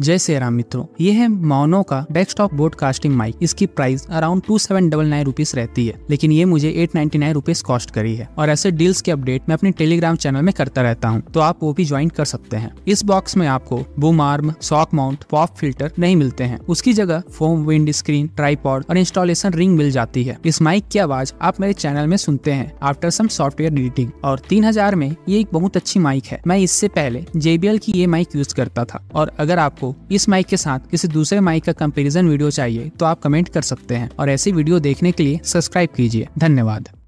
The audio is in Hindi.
जय राम मित्रों ये है मोनो का डेस्कटॉप ब्रॉडकास्टिंग माइक इसकी price around two seven double nine rupees रहती है लेकिन ये मुझे eight ninety nine rupees cost करी है और ऐसे डील्स के अपडेट मैं अपने टेलीग्राम चैनल में करता रहता हूँ तो आप वो भी ज्वाइन कर सकते हैं इस बॉक्स में आपको boom arm shock mount pop filter नहीं मिलते हैं उसकी जगह फोम विंड स्क्रीन ट्राईपॉड और इंस्टॉलेशन रिंग मिल जाती है इस माइक की आवाज आप मेरे चैनल में सुनते हैं आफ्टर सम सॉफ्टवेयर एडिटिंग और तीन हजार में ये एक बहुत अच्छी माइक है मैं इससे पहले जेबीएल की ये माइक यूज करता था और अगर आपको इस माइक के साथ किसी दूसरे माइक का कंपेरिजन वीडियो चाहिए तो आप कमेंट कर सकते हैं और ऐसी वीडियो देखने के लिए सब्सक्राइब कीजिए धन्यवाद